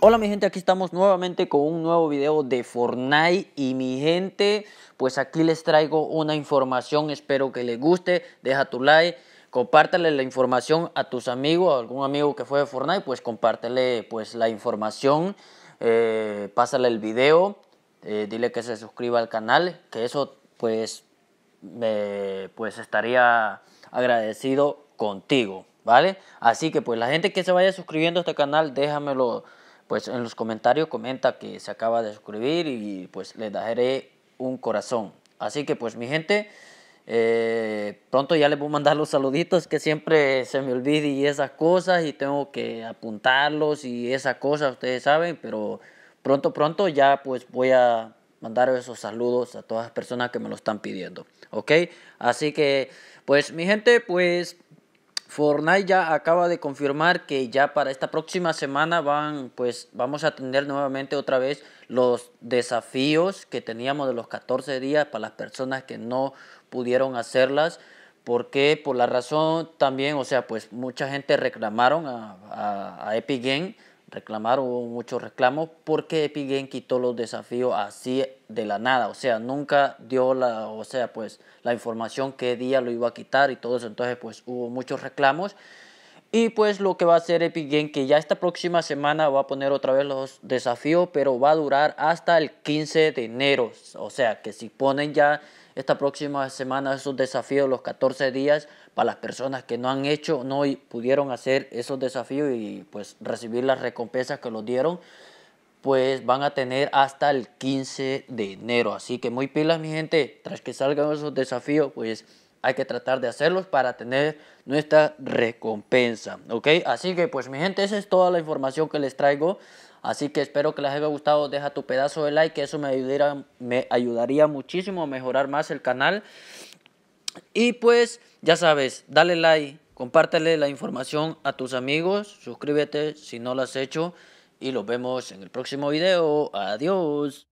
Hola mi gente, aquí estamos nuevamente con un nuevo video de Fortnite y mi gente, pues aquí les traigo una información, espero que les guste, deja tu like, Compártale la información a tus amigos, a algún amigo que fue de Fortnite, pues compártale pues la información, eh, pásale el video, eh, dile que se suscriba al canal, que eso pues me, pues estaría agradecido contigo, ¿vale? Así que pues la gente que se vaya suscribiendo a este canal, déjamelo pues en los comentarios, comenta que se acaba de suscribir y pues les daré un corazón. Así que pues mi gente, eh, pronto ya les voy a mandar los saluditos que siempre se me olvida y esas cosas y tengo que apuntarlos y esas cosas, ustedes saben, pero pronto, pronto ya pues voy a mandar esos saludos a todas las personas que me lo están pidiendo. ¿Ok? Así que, pues mi gente, pues Fortnite ya acaba de confirmar que ya para esta próxima semana van, pues vamos a tener nuevamente otra vez los desafíos que teníamos de los 14 días para las personas que no pudieron hacerlas. Porque por la razón también, o sea, pues mucha gente reclamaron a, a, Epic Game reclamar, hubo muchos reclamos porque Epigen quitó los desafíos así de la nada, o sea, nunca dio la, o sea, pues la información qué día lo iba a quitar y todo eso, entonces pues hubo muchos reclamos y pues lo que va a hacer Epigen que ya esta próxima semana va a poner otra vez los desafíos, pero va a durar hasta el 15 de enero, o sea, que si ponen ya esta próxima semana esos desafíos, los 14 días, para las personas que no han hecho, no pudieron hacer esos desafíos y pues recibir las recompensas que los dieron, pues van a tener hasta el 15 de enero. Así que muy pilas mi gente, tras que salgan esos desafíos, pues hay que tratar de hacerlos para tener nuestra recompensa, ¿ok? Así que pues mi gente, esa es toda la información que les traigo Así que espero que les haya gustado. Deja tu pedazo de like, que eso me ayudaría, me ayudaría muchísimo a mejorar más el canal. Y pues, ya sabes, dale like, Compártale la información a tus amigos, suscríbete si no lo has hecho y nos vemos en el próximo video. Adiós.